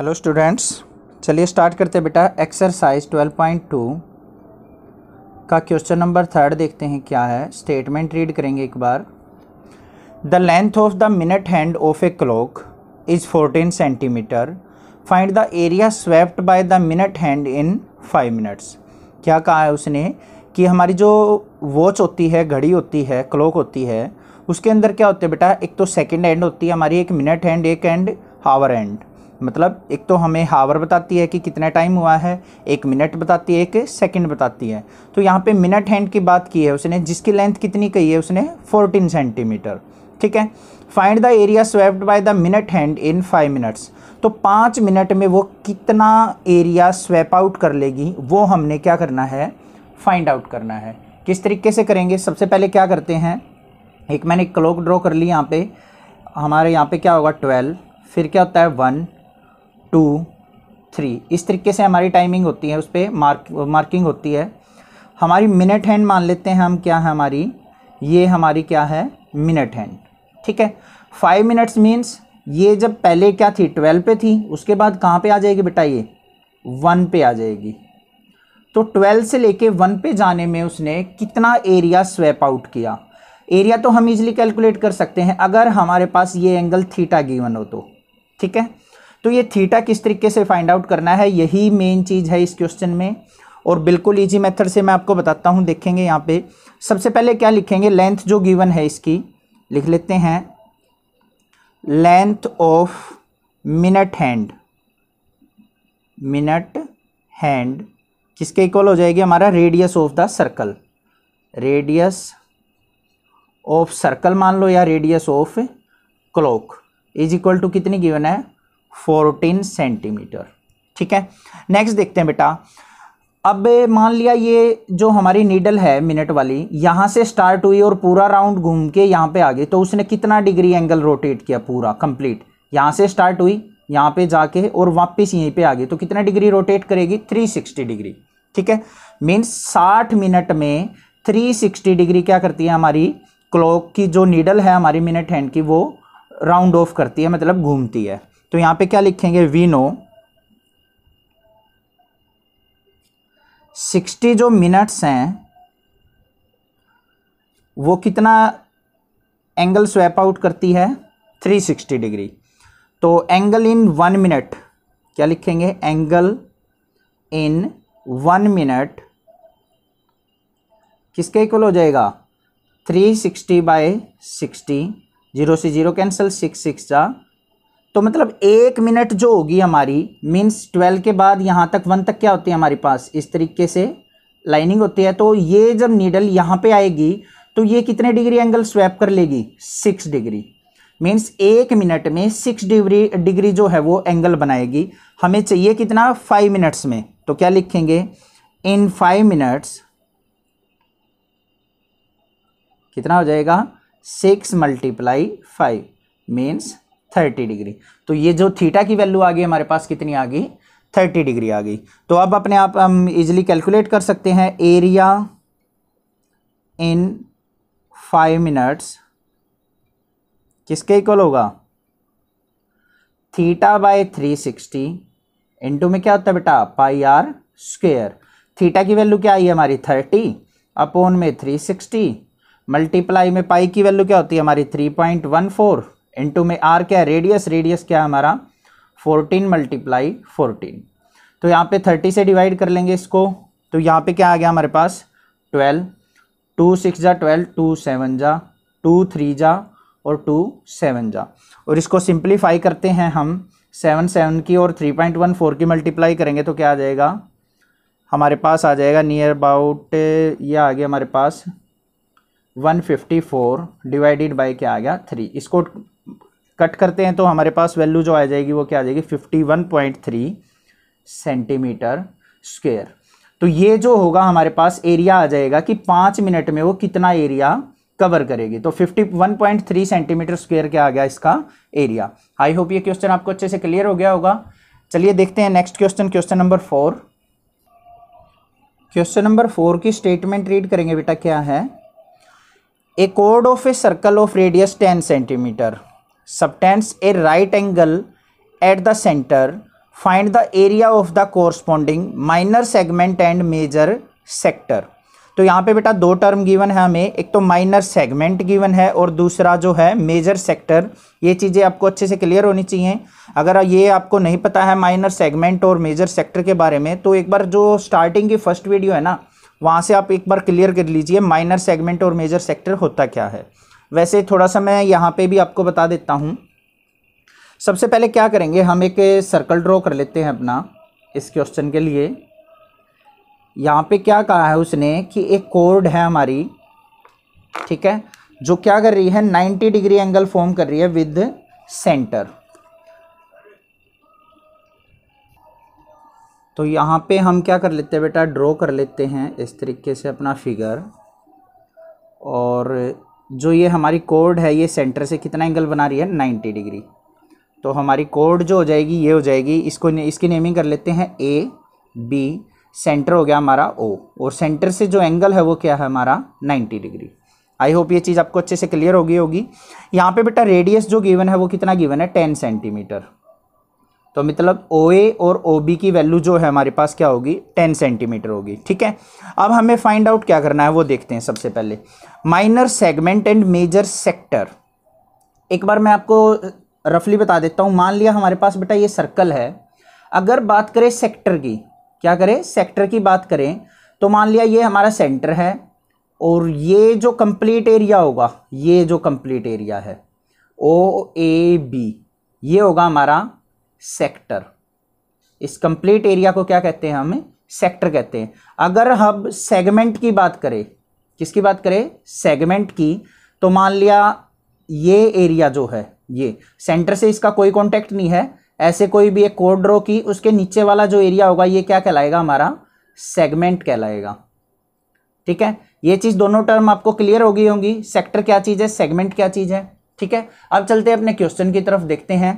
hello students चलिए start करते हैं बेटा एक्सरसाइज 12.2 का क्वेश्चन नंबर थर्ड देखते हैं क्या है स्टेटमेंट रीड करेंगे एक बार the length of the minute hand of a clock is 14 centimetre find the area swept by the minute hand in five minutes क्या कहा है उसने कि हमारी जो वॉच होती है घड़ी होती है क्लॉक होती है उसके अंदर क्या होता है बेटा एक तो सेकेंड हैंड होती है हमारी एक मिनट हैंड एक एंड आवर एंड मतलब एक तो हमें हावर बताती है कि कितना टाइम हुआ है एक मिनट बताती है एक सेकंड बताती है तो यहाँ पे मिनट हैंड की बात की है उसने जिसकी लेंथ कितनी कही है उसने 14 सेंटीमीटर ठीक है find the area swept by the minute hand in five minutes तो पाँच मिनट में वो कितना एरिया स्वेप आउट कर लेगी वो हमने क्या करना है फाइंड आउट करना है किस तरीके से करेंगे सबसे पहले क्या करते हैं एक मैंने क्लॉक ड्रॉ कर ली यहाँ पे हमारे यहाँ पे क्या होगा ट्वेल्व फिर क्या होता है वन टू थ्री इस तरीके से हमारी टाइमिंग होती है उस पर मार्क मार्किंग होती है हमारी मिनट हैंड मान लेते हैं हम क्या है हमारी ये हमारी क्या है मिनट हैंड ठीक है फाइव मिनट्स मीन्स ये जब पहले क्या थी ट्वेल्व पे थी उसके बाद कहाँ पे आ जाएगी बेटा ये वन पे आ जाएगी तो ट्वेल्व से लेके वन पे जाने में उसने कितना एरिया स्वेप आउट किया एरिया तो हम इजीली कैलकुलेट कर सकते हैं अगर हमारे पास ये एंगल थीटा गिवन हो तो ठीक है तो ये थीटा किस तरीके से फाइंड आउट करना है यही मेन चीज़ है इस क्वेश्चन में और बिल्कुल ईजी मेथड से मैं आपको बताता हूँ देखेंगे यहाँ पे सबसे पहले क्या लिखेंगे लेंथ जो गिवन है इसकी लिख लेते हैं length of minute hand minute hand किसके इक्वल हो जाएगी हमारा radius of the circle radius of circle मान लो या radius of clock is equal to कितनी गिवन है फोर्टीन सेंटीमीटर ठीक है नेक्स्ट देखते हैं बेटा अब मान लिया ये जो हमारी नीडल है मिनट वाली यहाँ से स्टार्ट हुई और पूरा राउंड घूम के यहाँ पे आ गई तो उसने कितना डिग्री एंगल रोटेट किया पूरा कंप्लीट यहाँ से स्टार्ट हुई यहाँ पे जाके और वापस यहीं पे आ गई तो कितना डिग्री रोटेट करेगी 360 डिग्री ठीक है मीन्स 60 मिनट में 360 डिग्री क्या करती है हमारी क्लॉक की जो नीडल है हमारी मिनट हैंड की वो राउंड ऑफ करती है मतलब घूमती है तो यहां पे क्या लिखेंगे वी नो सिक्सटी जो मिनट्स हैं वो कितना एंगल स्वैप आउट करती है थ्री सिक्सटी डिग्री तो एंगल इन वन मिनट क्या लिखेंगे एंगल इन वन मिनट किसके इक्वल हो जाएगा three sixty by sixty zero से जीरो कैंसिल सिक्स सिक्स जा तो मतलब एक मिनट जो होगी हमारी मीन्स ट्वेल्व के बाद यहाँ तक वन तक क्या होती है हमारे पास इस तरीके से लाइनिंग होती है तो ये जब नीडल यहाँ पे आएगी तो ये कितने डिग्री एंगल स्वैप कर लेगी सिक्स डिग्री मीन्स एक मिनट में सिक्स डिग्री डिग्री जो है वो एंगल बनाएगी हमें चाहिए कितना फाइव मिनट्स में तो क्या लिखेंगे इन फाइव मिनट्स कितना हो जाएगा six multiply five means thirty degree तो ये जो थीटा की वैल्यू आ गई हमारे पास कितनी आ गई थर्टी डिग्री आ गई तो अब अपने आप हम इजिली कैलकुलेट कर सकते हैं एरिया इन फाइव मिनट्स किसके इक्वल होगा theta by three sixty into में क्या होता है बेटा पाई आर स्क्वेयर थीटा की वैल्यू क्या आई है हमारी थर्टी अपोन में थ्री सिक्सटी मल्टीप्लाई में पाई की वैल्यू क्या होती है हमारी three point one four into में आर क्या है रेडियस रेडियस क्या है हमारा फोर्टीन मल्टीप्लाई फोर्टीन तो यहाँ पे थर्टी से डिवाइड कर लेंगे इसको तो यहाँ पे क्या आ गया हमारे पास ट्वेल्व टू सिक्स जा ट्वेल्व टू सेवन जा टू थ्री जा और टू सेवन जा और इसको सिंप्लीफाई करते हैं हम सेवन सेवन की और थ्री पॉइंट वन फोर की मल्टीप्लाई करेंगे तो क्या आ जाएगा हमारे पास आ जाएगा नियर अबाउट ये आ गया हमारे पास one fifty four divided by क्या आ गया थ्री इसको कट करते हैं तो हमारे पास वैल्यू जो आ जाएगी वो क्या आ जाएगी fifty one point three centimetre square तो ये जो होगा हमारे पास एरिया आ जाएगा कि पाँच मिनट में वो कितना एरिया कवर करेगी तो 51.3 सेंटीमीटर स्क्वेयर क्या आ गया इसका एरिया आई होप ये क्वेश्चन आपको अच्छे से क्लियर हो गया होगा चलिए देखते हैं next question question number four question number four की स्टेटमेंट रीड करेंगे बेटा क्या है ए कोड of a circle of radius ten centimetre subtends a right angle at the center find the area of the corresponding minor segment and major sector तो यहाँ पे बेटा दो टर्म गिवन है हमें एक तो माइनर सेगमेंट गिवन है और दूसरा जो है मेजर सेक्टर ये चीज़ें आपको अच्छे से क्लियर होनी चाहिए अगर ये आपको नहीं पता है माइनर सेगमेंट और मेजर सेक्टर के बारे में तो एक बार जो स्टार्टिंग की फर्स्ट वीडियो है ना वहाँ से आप एक बार क्लियर कर लीजिए माइनर सेगमेंट और मेजर सेक्टर होता क्या है वैसे थोड़ा सा मैं यहाँ पे भी आपको बता देता हूँ सबसे पहले क्या करेंगे हम एक सर्कल ड्रॉ कर लेते हैं अपना इस क्वेश्चन के लिए यहाँ पे क्या कहा है उसने कि एक कोर्ड है हमारी ठीक है जो क्या कर रही है 90 डिग्री एंगल फॉर्म कर रही है विद सेंटर तो यहाँ पे हम क्या कर लेते हैं बेटा ड्रॉ कर लेते हैं इस तरीके से अपना फिगर और जो ये हमारी कोड है ये सेंटर से कितना एंगल बना रही है नाइन्टी डिग्री तो हमारी कोड जो हो जाएगी ये हो जाएगी इसको इसकी नेमिंग कर लेते हैं ए बी सेंटर हो गया हमारा ओ और सेंटर से जो एंगल है वो क्या है हमारा 90 डिग्री आई होप ये चीज़ आपको अच्छे से क्लियर हो गई होगी यहाँ पे बेटा रेडियस जो गिवन है वो कितना गिवन है टेन सेंटीमीटर तो मतलब ओ ए और ओ बी की वैल्यू जो है हमारे पास क्या होगी टेन सेंटीमीटर होगी ठीक है अब हमें फाइंड आउट क्या करना है वो देखते हैं सबसे पहले minor segment and major sector एक बार मैं आपको रफली बता देता हूँ मान लिया हमारे पास बेटा ये सर्कल है अगर बात करें सेक्टर की क्या करें सेक्टर की बात करें तो मान लिया ये हमारा सेंटर है और ये जो कंप्लीट एरिया होगा ये जो कंप्लीट एरिया है ओ ए बी ये होगा हमारा सेक्टर इस कंप्लीट एरिया को क्या कहते हैं हमें सेक्टर कहते हैं अगर हम सेगमेंट की बात करें किसकी बात करें सेगमेंट की तो मान लिया ये एरिया जो है ये सेंटर से इसका कोई कांटेक्ट नहीं है ऐसे कोई भी एक कोड ड्रो की उसके नीचे वाला जो एरिया होगा ये क्या कहलाएगा हमारा सेगमेंट कहलाएगा ठीक है ये चीज़ दोनों टर्म आपको क्लियर हो गई होंगी सेक्टर क्या चीज़ है सेगमेंट क्या चीज़ है ठीक है अब चलते हैं अपने क्वेश्चन की तरफ देखते हैं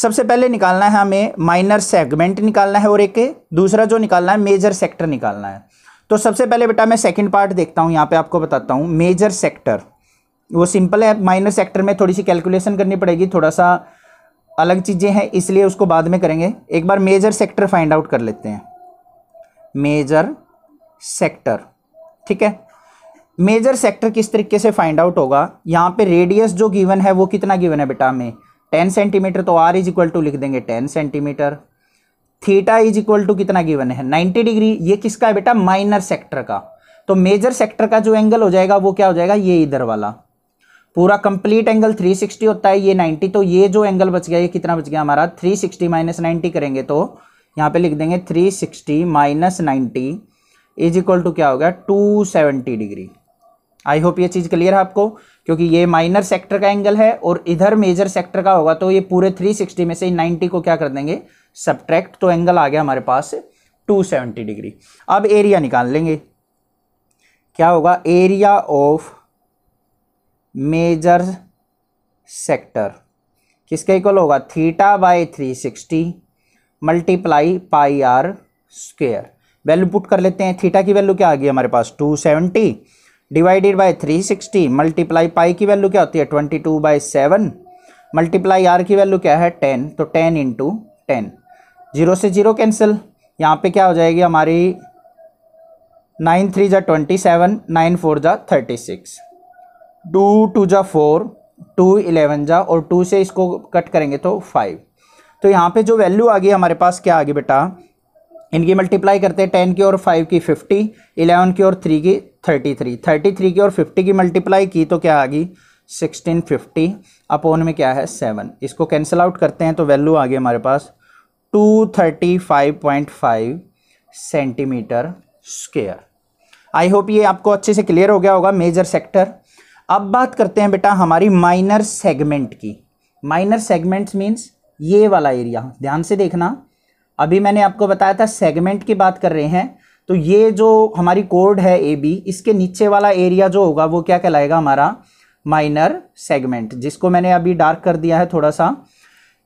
सबसे पहले निकालना है हमें माइनर सेगमेंट निकालना है और एक दूसरा जो निकालना है मेजर सेक्टर निकालना है तो सबसे पहले बेटा मैं सेकंड पार्ट देखता हूँ यहाँ पे आपको बताता हूँ मेजर सेक्टर वो सिंपल है माइनर सेक्टर में थोड़ी सी कैलकुलेशन करनी पड़ेगी थोड़ा सा अलग चीज़ें हैं इसलिए उसको बाद में करेंगे एक बार मेजर सेक्टर फाइंड आउट कर लेते हैं मेजर सेक्टर ठीक है मेजर सेक्टर किस तरीके से फाइंड आउट होगा यहाँ पे रेडियस जो गिवन है वो कितना गिवन है बेटा हमें टेन सेंटीमीटर तो आर इज इक्वल टू लिख देंगे ten centimetre theta is equal to कितना गिवन है 90 डिग्री ये किसका है बेटा माइनर सेक्टर का तो मेजर सेक्टर का जो एंगल हो जाएगा वो क्या हो जाएगा ये इधर वाला पूरा कंप्लीट एंगल 360 होता है ये 90 तो ये जो एंगल बच गया ये कितना बच गया हमारा 360 सिक्सटी माइनस नाइन्टी करेंगे तो यहाँ पे लिख देंगे 360 sixty minus ninety is equal to क्या हो गया टू डिग्री आई होप ये चीज़ क्लियर है आपको क्योंकि ये माइनर सेक्टर का एंगल है और इधर मेजर सेक्टर का होगा तो ये पूरे 360 में से 90 को क्या कर देंगे सब्ट्रैक्ट तो एंगल आ गया हमारे पास 270 डिग्री अब एरिया निकाल लेंगे क्या होगा एरिया ऑफ मेजर सेक्टर किसके इक्वल होगा theta by three sixty multiply pi are square value put कर लेते हैं थीटा की वैल्यू क्या आ गई हमारे पास two divided by three sixty multiply pi की वैल्यू क्या होती है twenty two by seven multiply r की वैल्यू क्या है टेन तो टेन इंटू टेन जीरो से जीरो कैंसिल यहाँ पे क्या हो जाएगी हमारी नाइन थ्री जा ट्वेंटी सेवन नाइन फोर जा थर्टी सिक्स टू टू जा फोर टू इलेवन जा और टू से इसको कट करेंगे तो फाइव तो यहाँ पे जो वैल्यू आ गई हमारे पास क्या आ गई बेटा इनकी मल्टीप्लाई करते हैं टेन की और फाइव की फिफ्टी इलेवन की और थ्री की थर्टी थ्री थर्टी थ्री की और फिफ्टी की मल्टीप्लाई की तो क्या आ गई सिक्सटीन फिफ्टी अपोन में क्या है सेवन इसको कैंसिल आउट करते हैं तो वैल्यू आ गई हमारे पास two thirty five point five centimetre square I hope ये आपको अच्छे से क्लियर हो गया होगा मेजर सेक्टर अब बात करते हैं बेटा हमारी माइनर सेगमेंट की माइनर सेगमेंट्स मीन्स ये वाला एरिया ध्यान से देखना अभी मैंने आपको बताया था सेगमेंट की बात कर रहे हैं तो ये जो हमारी कोड है ए बी इसके नीचे वाला एरिया जो होगा वो क्या कहलाएगा हमारा माइनर सेगमेंट जिसको मैंने अभी डार्क कर दिया है थोड़ा सा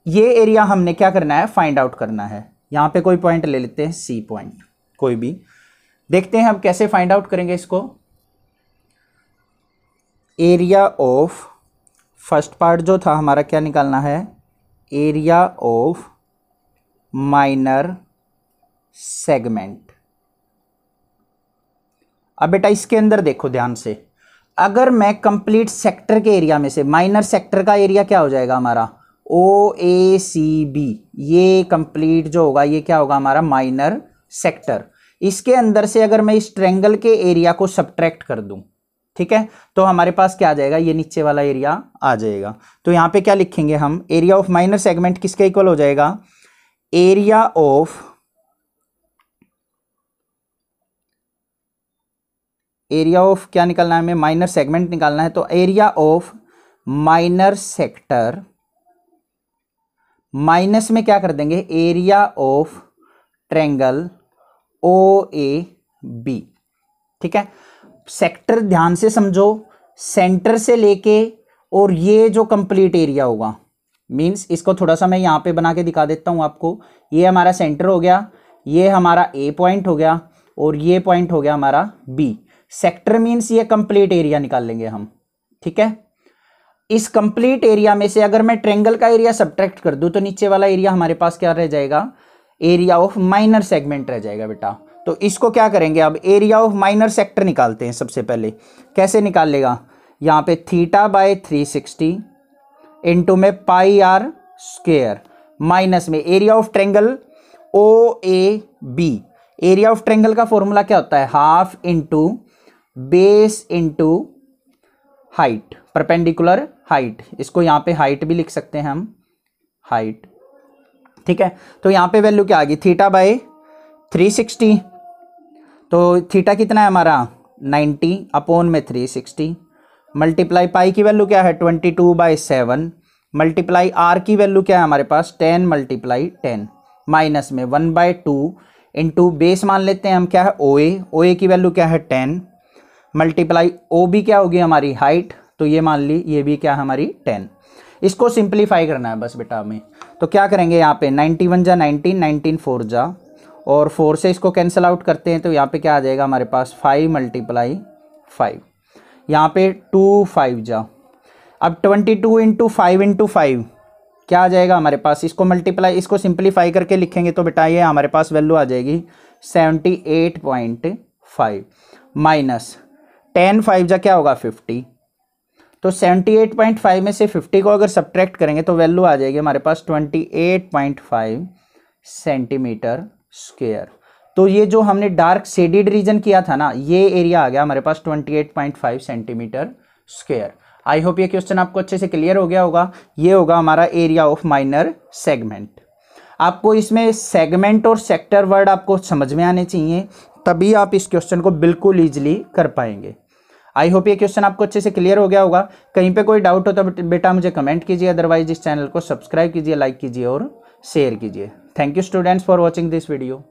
ये एरिया हमने क्या करना है फाइंड आउट करना है यहाँ पे कोई पॉइंट ले लेते हैं सी पॉइंट कोई भी देखते हैं हम कैसे फाइंड आउट करेंगे इसको एरिया ऑफ फर्स्ट पार्ट जो था हमारा क्या निकालना है एरिया ऑफ माइनर सेगमेंट अब बेटा इसके अंदर देखो ध्यान से अगर मैं कंप्लीट सेक्टर के एरिया में से माइनर सेक्टर का एरिया क्या हो जाएगा हमारा ओ ए सी बी ये कंप्लीट जो होगा ये क्या होगा हमारा माइनर सेक्टर इसके अंदर से अगर मैं इस ट्रेंगल के एरिया को सब्ट्रैक्ट कर दूं ठीक है तो हमारे पास क्या आ जाएगा ये नीचे वाला एरिया आ जाएगा तो यहां पे क्या लिखेंगे हम एरिया ऑफ माइनर सेगमेंट किसके इक्वल हो जाएगा एरिया ऑफ एरिया ऑफ क्या निकालना है हमें माइनर सेगमेंट निकालना है तो area of minor sector minus में क्या कर देंगे area of triangle O A B ठीक है सेक्टर ध्यान से समझो सेंटर से लेके और ये जो कंप्लीट एरिया होगा मीन्स इसको थोड़ा सा मैं यहाँ पे बना के दिखा देता हूँ आपको ये हमारा सेंटर हो गया ये हमारा ए पॉइंट हो गया और ये पॉइंट हो गया हमारा बी सेक्टर मीन्स ये कंप्लीट एरिया निकाल लेंगे हम ठीक है इस कंप्लीट एरिया में से अगर मैं ट्रेंगल का एरिया सब्ट्रैक्ट कर दूँ तो नीचे वाला एरिया हमारे पास क्या रह जाएगा एरिया ऑफ माइनर सेगमेंट रह जाएगा बेटा तो इसको क्या करेंगे अब एरिया ऑफ माइनर सेक्टर निकालते हैं सबसे पहले कैसे निकाल लेगा यहाँ पे theta by three sixty into में पाई आर स्क्वेयर माइनस में area of triangle O A B area of triangle का फॉर्मूला क्या होता है half into base into height perpendicular height इसको यहाँ पे हाइट भी लिख सकते हैं हम हाइट ठीक है तो यहाँ पे वैल्यू क्या आ गई थीटा बाय थ्री सिक्सटी तो थीटा कितना है हमारा 90 अपॉन में थ्री सिक्सटी मल्टीप्लाई पाई की वैल्यू क्या है twenty two by seven multiply r की वैल्यू क्या है हमारे पास टेन मल्टीप्लाई टेन माइनस में one by two into base मान लेते हैं हम क्या है ओ ए ओ ए की वैल्यू क्या है टेन मल्टीप्लाई ओ बी क्या होगी हमारी हाइट तो ये मान ली ये भी क्या हमारी टेन इसको सिंप्लीफाई करना है बस बेटा हमें तो क्या करेंगे यहाँ पे नाइन्टी वन जा नाइनटीन नाइनटीन फोर जा और फोर से इसको कैंसिल आउट करते हैं तो यहाँ पे क्या आ जाएगा हमारे पास फाइव मल्टीप्लाई फाइव यहाँ पे टू फाइव जा अब twenty two into five into five क्या आ जाएगा हमारे पास इसको मल्टीप्लाई इसको सिंपलीफाई करके लिखेंगे तो बेटा ये हमारे पास वैल्यू आ जाएगी seventy eight point five minus ten five जा क्या होगा फिफ्टी तो सेवेंटी एट पॉइंट फाइव में से फिफ्टी को अगर सब्ट्रैक्ट करेंगे तो वैल्यू आ जाएगी हमारे पास twenty eight point five centimetre square तो ये जो हमने डार्क सेडिड रीजन किया था ना ये एरिया आ गया हमारे पास 28.5 सेंटीमीटर स्क्वेयर आई होप ये क्वेश्चन आपको अच्छे से क्लियर हो गया होगा ये होगा हमारा एरिया ऑफ माइनर सेगमेंट आपको इसमें सेगमेंट और सेक्टर वर्ड आपको समझ में आने चाहिए तभी आप इस क्वेश्चन को बिल्कुल ईजिली कर पाएंगे आई होप ये क्वेश्चन आपको अच्छे से क्लियर हो गया होगा कहीं पे कोई डाउट हो तो बेटा मुझे कमेंट कीजिए अदरवाइज इस चैनल को सब्सक्राइब कीजिए लाइक कीजिए और शेयर कीजिए thank you students for watching this video